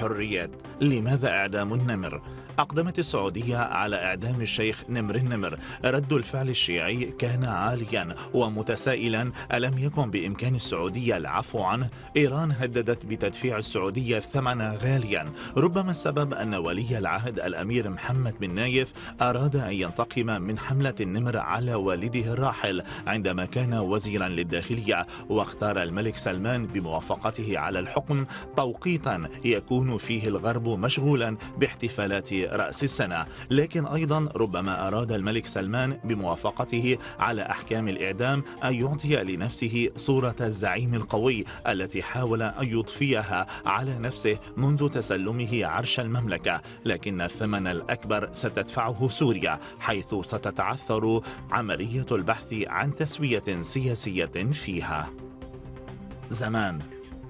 حريات لماذا إعدام النمر؟ أقدمت السعودية على إعدام الشيخ نمر النمر رد الفعل الشيعي كان عاليا ومتسائلا ألم يكن بإمكان السعودية العفو عنه إيران هددت بتدفيع السعودية الثمن غاليا ربما السبب أن ولي العهد الأمير محمد بن نايف أراد أن ينتقم من حملة النمر على والده الراحل عندما كان وزيرا للداخلية واختار الملك سلمان بموافقته على الحكم توقيتا يكون فيه الغرب مشغولا باحتفالات رأس السنة لكن أيضا ربما أراد الملك سلمان بموافقته على أحكام الإعدام أن يعطي لنفسه صورة الزعيم القوي التي حاول أن يضفيها على نفسه منذ تسلمه عرش المملكة لكن الثمن الأكبر ستدفعه سوريا حيث ستتعثر عملية البحث عن تسوية سياسية فيها زمان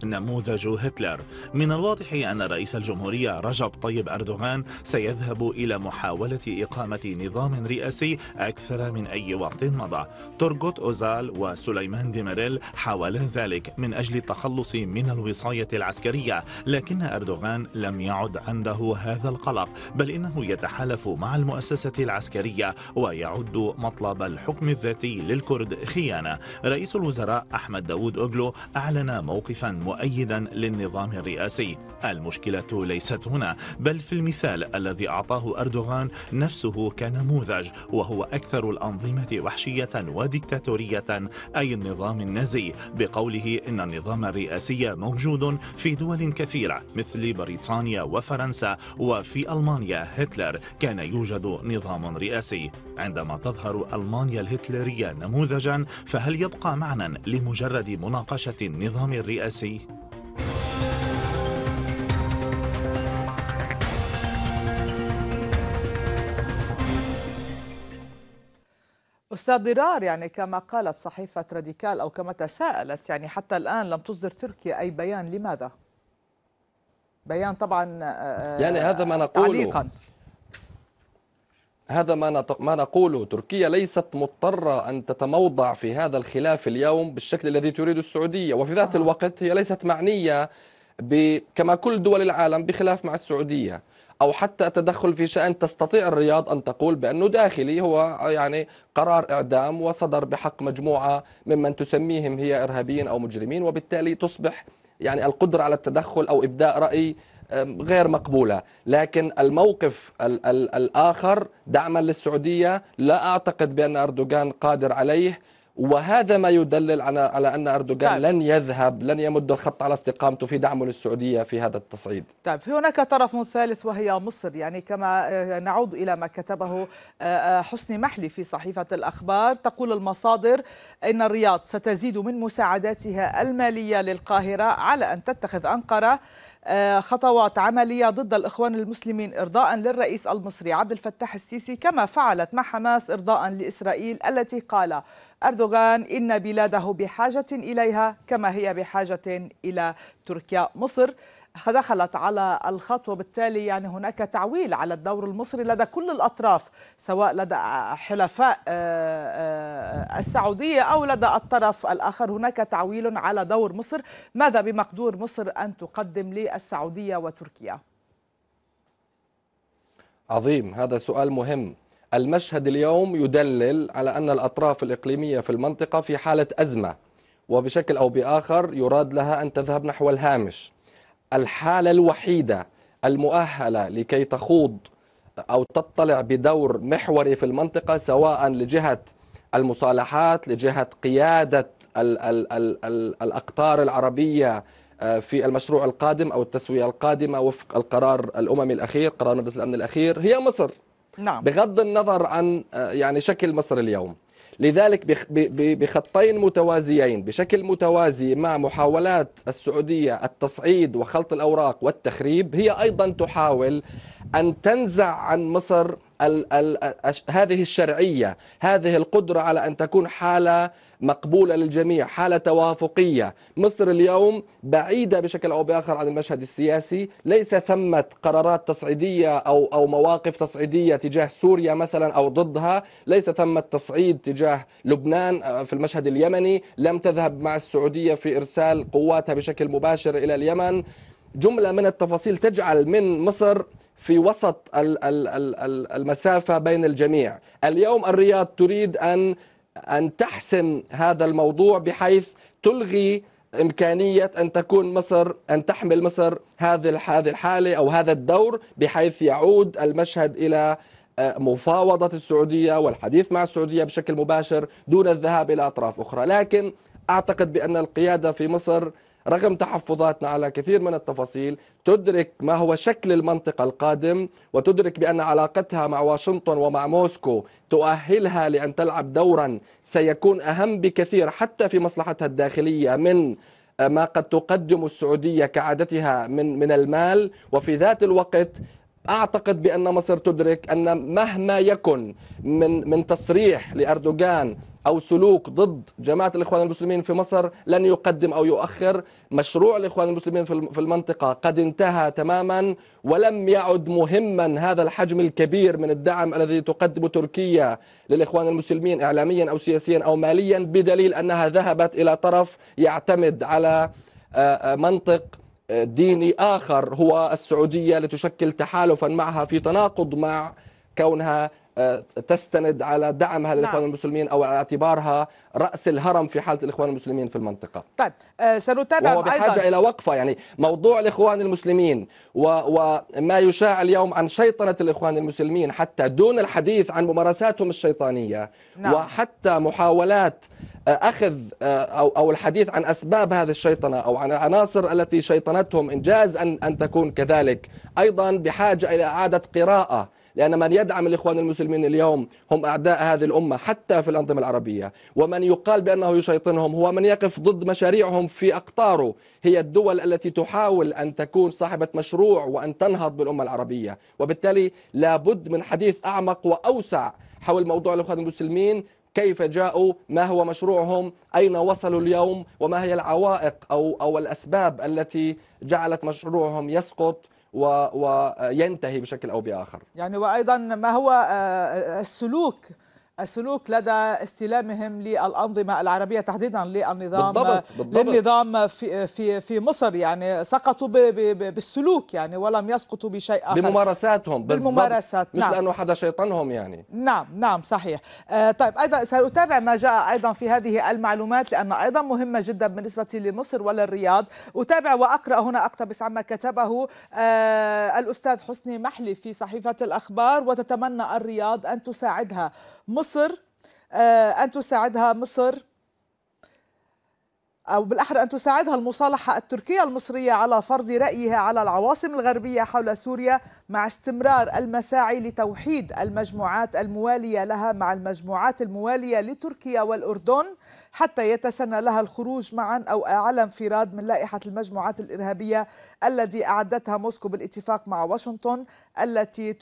نموذج هتلر من الواضح أن رئيس الجمهورية رجب طيب أردوغان سيذهب إلى محاولة إقامة نظام رئاسي أكثر من أي وقت مضى تورغوت أوزال وسليمان ديميريل حاولا ذلك من أجل التخلص من الوصاية العسكرية لكن أردوغان لم يعد عنده هذا القلق بل إنه يتحالف مع المؤسسة العسكرية ويعد مطلب الحكم الذاتي للكرد خيانة رئيس الوزراء أحمد داوود أوغلو أعلن موقفا مؤيدا للنظام الرئاسي المشكلة ليست هنا بل في المثال الذي أعطاه أردوغان نفسه كنموذج وهو أكثر الأنظمة وحشية وديكتاتورية أي النظام النازي بقوله إن النظام الرئاسي موجود في دول كثيرة مثل بريطانيا وفرنسا وفي ألمانيا هتلر كان يوجد نظام رئاسي عندما تظهر ألمانيا الهتلرية نموذجا فهل يبقى معنى لمجرد مناقشة النظام الرئاسي؟ أستاذ ضرار يعني كما قالت صحيفة راديكال أو كما تساءلت يعني حتى الآن لم تصدر تركيا أي بيان لماذا؟ بيان طبعا آه، يعني هذا ما آه، نقوله تعليقا هذا ما ما نقوله تركيا ليست مضطرة أن تتموضع في هذا الخلاف اليوم بالشكل الذي تريد السعودية وفي ذات نعم. الوقت هي ليست معنية كما كل دول العالم بخلاف مع السعودية أو حتى تدخل في شأن تستطيع الرياض أن تقول بأنه داخلي هو يعني قرار إعدام وصدر بحق مجموعة ممن تسميهم هي إرهابيين أو مجرمين وبالتالي تصبح يعني القدرة على التدخل أو إبداء رأي غير مقبولة لكن الموقف الـ الـ الآخر دعما للسعودية لا أعتقد بأن أردوغان قادر عليه وهذا ما يدلل على على ان اردوغان طيب. لن يذهب لن يمد الخط على استقامته في دعمه للسعوديه في هذا التصعيد. طيب في هناك طرف ثالث وهي مصر يعني كما آه، نعود الى ما كتبه آه، آه، حسني محلي في صحيفه الاخبار تقول المصادر ان الرياض ستزيد من مساعداتها الماليه للقاهره على ان تتخذ انقره آه، خطوات عملية ضد الإخوان المسلمين إرضاء للرئيس المصري عبد الفتاح السيسي كما فعلت مع حماس إرضاء لإسرائيل التي قال أردوغان إن بلاده بحاجة إليها كما هي بحاجة إلى تركيا مصر دخلت على الخط وبالتالي يعني هناك تعويل على الدور المصري لدى كل الأطراف سواء لدى حلفاء آه، آه، السعودية أو لدى الطرف الآخر هناك تعويل على دور مصر ماذا بمقدور مصر أن تقدم للسعودية وتركيا؟ عظيم هذا سؤال مهم المشهد اليوم يدلل على أن الأطراف الإقليمية في المنطقة في حالة أزمة وبشكل أو بآخر يراد لها أن تذهب نحو الهامش الحالة الوحيدة المؤهلة لكي تخوض أو تطلع بدور محوري في المنطقة سواء لجهة المصالحات لجهة قيادة الـ الـ الـ الـ الأقطار العربية آه، في المشروع القادم أو التسوية القادمة وفق القرار الأممي الأخير قرار مجلس الأمن الأخير هي مصر نعم. بغض النظر عن آه، يعني شكل مصر اليوم لذلك بخطين متوازيين بشكل متوازي مع محاولات السعودية التصعيد وخلط الأوراق والتخريب هي أيضا تحاول أن تنزع عن مصر الـ الـ هذه الشرعيه هذه القدره على ان تكون حاله مقبوله للجميع حاله توافقيه مصر اليوم بعيده بشكل او باخر عن المشهد السياسي ليس ثمه قرارات تصعيديه او او مواقف تصعيديه تجاه سوريا مثلا او ضدها ليس ثمه تصعيد تجاه لبنان آه، في المشهد اليمني لم تذهب مع السعوديه في ارسال قواتها بشكل مباشر الى اليمن جمله من التفاصيل تجعل من مصر في وسط المسافة بين الجميع اليوم الرياض تريد أن أن تحسم هذا الموضوع بحيث تلغي إمكانية أن تكون مصر أن تحمل مصر هذه هذه الحالة أو هذا الدور بحيث يعود المشهد إلى آه، مفاوضة السعودية والحديث مع السعودية بشكل مباشر دون الذهاب إلى أطراف أخرى لكن أعتقد بأن القيادة في مصر رغم تحفظاتنا على كثير من التفاصيل تدرك ما هو شكل المنطقة القادم وتدرك بأن علاقتها مع واشنطن ومع موسكو تؤهلها لأن تلعب دورا سيكون أهم بكثير حتى في مصلحتها الداخلية من آه، ما قد تقدم السعودية كعادتها من من المال وفي ذات الوقت اعتقد بان مصر تدرك ان مهما يكن من من تصريح لاردوغان او سلوك ضد جماعه الاخوان المسلمين في مصر لن يقدم او يؤخر مشروع الاخوان المسلمين في المنطقه قد انتهى تماما ولم يعد مهما هذا الحجم الكبير من الدعم الذي تقدم تركيا للاخوان المسلمين اعلاميا او سياسيا او ماليا بدليل انها ذهبت الى طرف يعتمد على آه، آه، منطق ديني آخر هو السعودية لتشكل تحالفا معها في تناقض مع كونها آه، تستند على دعمها للاخوان نعم. المسلمين او على اعتبارها راس الهرم في حاله الاخوان المسلمين في المنطقه. طيب أه سنتابع وهو بحاجه أيضاً. الى وقفه يعني موضوع الاخوان المسلمين وما يشاع اليوم عن شيطنه الاخوان المسلمين حتى دون الحديث عن ممارساتهم الشيطانيه نعم. وحتى محاولات اخذ آه، او او الحديث عن اسباب هذه الشيطنه او عن العناصر التي شيطنتهم ان جاز ان ان تكون كذلك ايضا بحاجه الى اعاده قراءه لأن من يدعم الإخوان المسلمين اليوم هم أعداء هذه الأمة حتى في الأنظمة العربية ومن يقال بأنه يشيطنهم هو من يقف ضد مشاريعهم في أقطاره هي الدول التي تحاول أن تكون صاحبة مشروع وأن تنهض بالأمة العربية وبالتالي لابد من حديث أعمق وأوسع حول موضوع الإخوان المسلمين كيف جاءوا ما هو مشروعهم أين وصلوا اليوم وما هي العوائق أو, أو الأسباب التي جعلت مشروعهم يسقط وينتهي بشكل أو بآخر يعني وأيضا ما هو آه، آه، السلوك السلوك لدى استلامهم للانظمه العربيه تحديدا للنظام بالضبط بالضبط. للنظام في في في مصر يعني سقطوا بالسلوك يعني ولم يسقطوا بشيء اخر بممارساتهم بالممارسات مش نعم. لانه حدا شيطنهم يعني نعم نعم صحيح آه طيب ايضا ساتابع ما جاء ايضا في هذه المعلومات لان ايضا مهمه جدا بالنسبه لمصر وللرياض اتابع واقرا هنا اقتبس عما كتبه آه الاستاذ حسني محلي في صحيفه الاخبار وتتمنى الرياض ان تساعدها مصر مصر آه، أن تساعدها مصر أو بالأحرى أن تساعدها المصالحة التركية المصرية على فرض رأيها على العواصم الغربية حول سوريا مع استمرار المساعي لتوحيد المجموعات الموالية لها مع المجموعات الموالية لتركيا والأردن حتى يتسنى لها الخروج معا أو على انفراد من لائحة المجموعات الإرهابية الذي أعدتها موسكو بالاتفاق مع واشنطن التي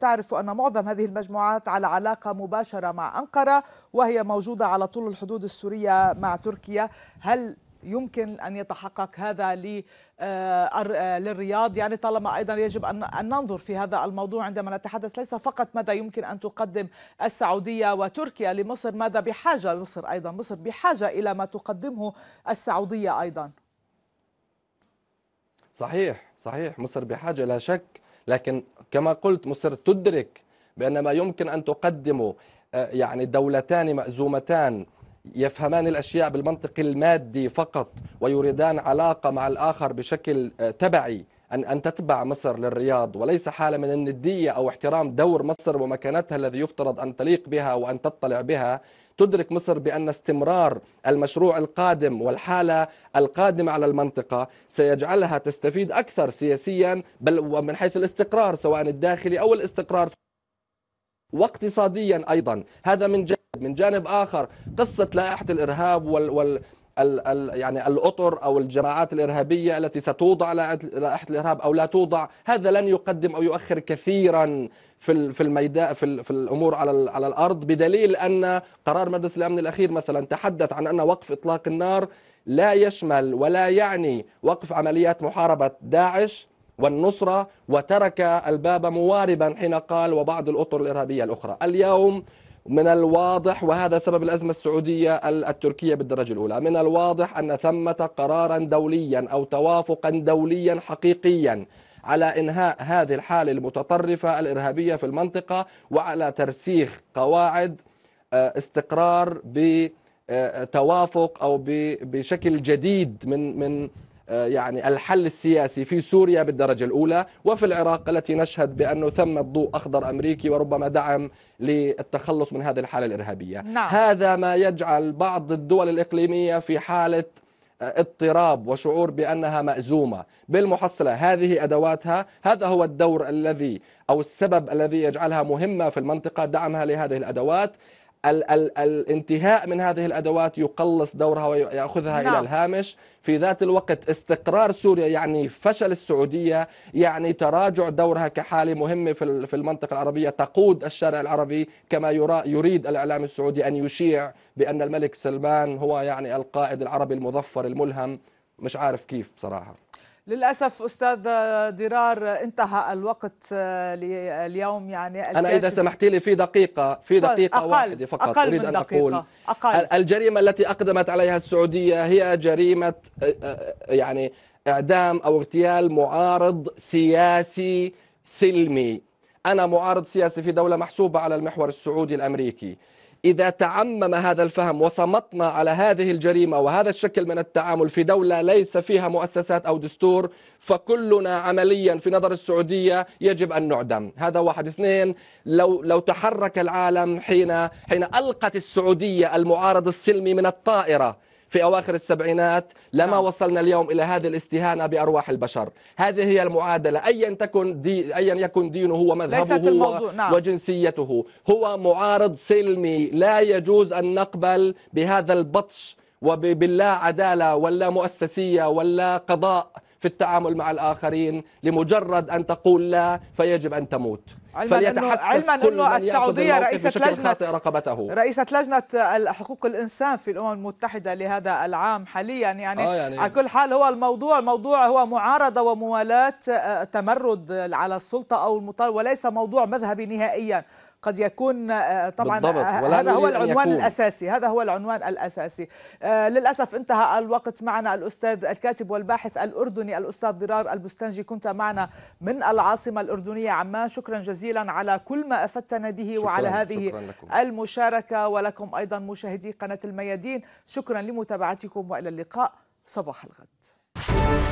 تعرف أن معظم هذه المجموعات على علاقة مباشرة مع أنقرة وهي موجودة على طول الحدود السورية مع تركيا هل يمكن أن يتحقق هذا آه، آه، للرياض يعني طالما أيضا يجب أن ننظر في هذا الموضوع عندما نتحدث ليس فقط ماذا يمكن أن تقدم السعودية وتركيا لمصر ماذا بحاجة مصر أيضا مصر بحاجة إلى ما تقدمه السعودية أيضا صحيح صحيح مصر بحاجة لا شك لكن كما قلت مصر تدرك بأن ما يمكن أن تقدمه آه، يعني دولتان مأزومتان يفهمان الاشياء بالمنطق المادي فقط ويريدان علاقه مع الاخر بشكل آه، تبعي ان ان تتبع مصر للرياض وليس حاله من النديه او احترام دور مصر ومكانتها الذي يفترض ان تليق بها وان تطلع بها تدرك مصر بان استمرار المشروع القادم والحاله القادمه على المنطقه سيجعلها تستفيد اكثر سياسيا بل ومن حيث الاستقرار سواء الداخلي او الاستقرار في واقتصاديا أيضا هذا من جانب من جانب آخر قصة لائحة الإرهاب وال, وال ال ال يعني الاطر او الجماعات الارهابيه التي ستوضع لائحه الارهاب او لا توضع هذا لن يقدم او يؤخر كثيرا في في الميدان في, في الامور على على الارض بدليل ان قرار مجلس الامن الاخير مثلا تحدث عن ان وقف اطلاق النار لا يشمل ولا يعني وقف عمليات محاربه داعش والنصرة وترك الباب مواربا حين قال وبعض الأطر الإرهابية الأخرى اليوم من الواضح وهذا سبب الأزمة السعودية التركية بالدرجة الأولى من الواضح أن ثمة قرارا دوليا أو توافقا دوليا حقيقيا على انهاء هذه الحاله المتطرفه الارهابيه في المنطقه وعلى ترسيخ قواعد آه، استقرار بتوافق آه، او بشكل جديد من من آه، يعني الحل السياسي في سوريا بالدرجة الأولى وفي العراق التي نشهد بأنه ثمة ضوء أخضر أمريكي وربما دعم للتخلص من هذه الحالة الإرهابية نعم. هذا ما يجعل بعض الدول الإقليمية في حالة آه، اضطراب وشعور بانها مأزومه، بالمحصله هذه ادواتها، هذا هو الدور الذي او السبب الذي يجعلها مهمه في المنطقه دعمها لهذه الادوات، ال ال الانتهاء من هذه الأدوات يقلص دورها ويأخذها نعم. إلى الهامش في ذات الوقت استقرار سوريا يعني فشل السعودية يعني تراجع دورها كحالة مهمة في المنطقة العربية تقود الشارع العربي كما يرى يريد الإعلام السعودي أن يشيع بأن الملك سلمان هو يعني القائد العربي المظفر الملهم مش عارف كيف بصراحة للاسف استاذ درار انتهى الوقت آه، اليوم يعني انا اذا سمحت لي في دقيقه في دقيقه واحده فقط أقل اريد ان اقول أقل. الجريمه التي اقدمت عليها السعوديه هي جريمه آه، آه، يعني اعدام او اغتيال معارض سياسي سلمي انا معارض سياسي في دوله محسوبه على المحور السعودي الامريكي إذا تعمم هذا الفهم وصمتنا على هذه الجريمة وهذا الشكل من التعامل في دولة ليس فيها مؤسسات أو دستور فكلنا عمليا في نظر السعودية يجب أن نعدم هذا واحد اثنين لو, لو تحرك العالم حين, حين ألقت السعودية المعارض السلمي من الطائرة في أواخر السبعينات لما نعم. وصلنا اليوم إلى هذه الاستهانة بأرواح البشر هذه هي المعادلة أيا تكن دي أيا يكن دينه ومذهبه نعم. وجنسيته هو معارض سلمي لا يجوز أن نقبل بهذا البطش وباللا عدالة ولا مؤسسية ولا قضاء في التعامل مع الآخرين لمجرد أن تقول لا فيجب أن تموت فليتحسس علما كل من السعوديه رئيسه لجنه رقبته رئيسه لجنه حقوق الانسان في الامم المتحده لهذا العام حاليا يعني, آه يعني على كل حال هو الموضوع موضوع هو معارضه وموالاه آه، تمرد على السلطه او المطالبه وليس موضوع مذهبي نهائيا قد يكون آه، طبعا آه، هذا هو العنوان الاساسي هذا هو العنوان الاساسي آه، للاسف انتهى الوقت معنا الاستاذ الكاتب والباحث الاردني الاستاذ ضرار البستنجي كنت معنا من العاصمه الاردنيه عمان شكرا جزيلا على كل ما افدتنا به شكرا وعلى هذه شكرا المشاركه ولكم ايضا مشاهدي قناه الميادين شكرا لمتابعتكم والى اللقاء صباح الغد